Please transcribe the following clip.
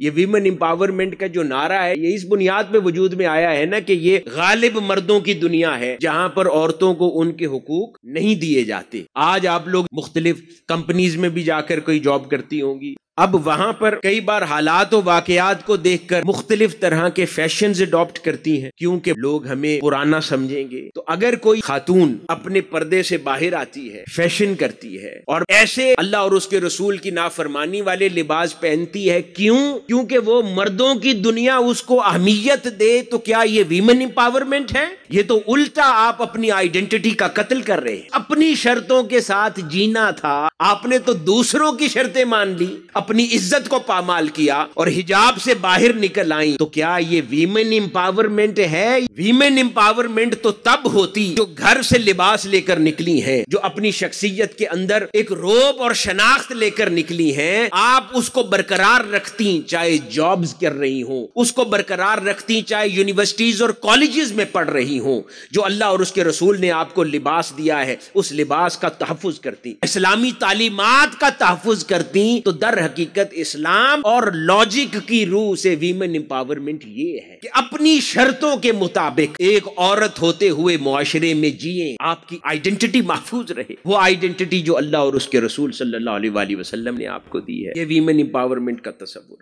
ये women empowerment का जो नारा है ये इस बुनियाद पे वजूद में आया है ना कि ये गालिब मर्दों की दुनिया है जहां पर औरतों को उनके हकूक नहीं दिए जाते आज आप लोग मुख्तलिफ कंपनीज में भी जाकर कोई जॉब करती होंगी अब वहां पर कई बार हालात और वाकयात को देखकर मुख्तलिफ तरह के फैशन अडॉप्ट करती हैं क्योंकि लोग हमें पुराना समझेंगे तो अगर कोई खातून अपने पर्दे से बाहर आती है फैशन करती है और ऐसे अल्लाह और उसके रसूल की नाफरमानी वाले लिबास पहनती है क्यों क्योंकि वो मर्दों की दुनिया उसको अहमियत दे तो क्या ये वीमेन इंपावरमेंट है ये तो उल्टा आप अपनी आइडेंटिटी का कत्ल कर रहे हैं अपनी शर्तों के साथ जीना था आपने तो दूसरों की शर्तें मान ली अपनी इज्जत को पामाल किया और हिजाब से बाहर निकल आई तो क्या ये वीमेन इंपावरमेंट है वीमेन एम्पावरमेंट तो तब होती जो घर से लिबास लेकर निकली है जो अपनी शख्सियत के अंदर एक रोब और शनाख्त लेकर निकली है आप उसको बरकरार रखती चाहे जॉब्स कर रही हो उसको बरकरार रखती चाहे यूनिवर्सिटीज और कॉलेजेस में पढ़ रही हो जो अल्लाह और उसके रसूल ने आपको लिबास दिया है उस लिबास का तहफ़ करती इस्लामी तालीमत का तहफ़ करती तो दर हकीकत इस्लाम और लॉजिक की रूह से वीमेन एम्पावरमेंट ये है कि अपनी शर्तों के मुताबिक एक औरत होते हुए मुआशरे में जिए आपकी आइडेंटिटी महफूज रहे वो आइडेंटिटी जो अल्लाह और उसके रसूल सल्लल्लाहु अलैहि वसल्लम ने आपको दी है ये वीमेन एम्पावरमेंट का तस्वुर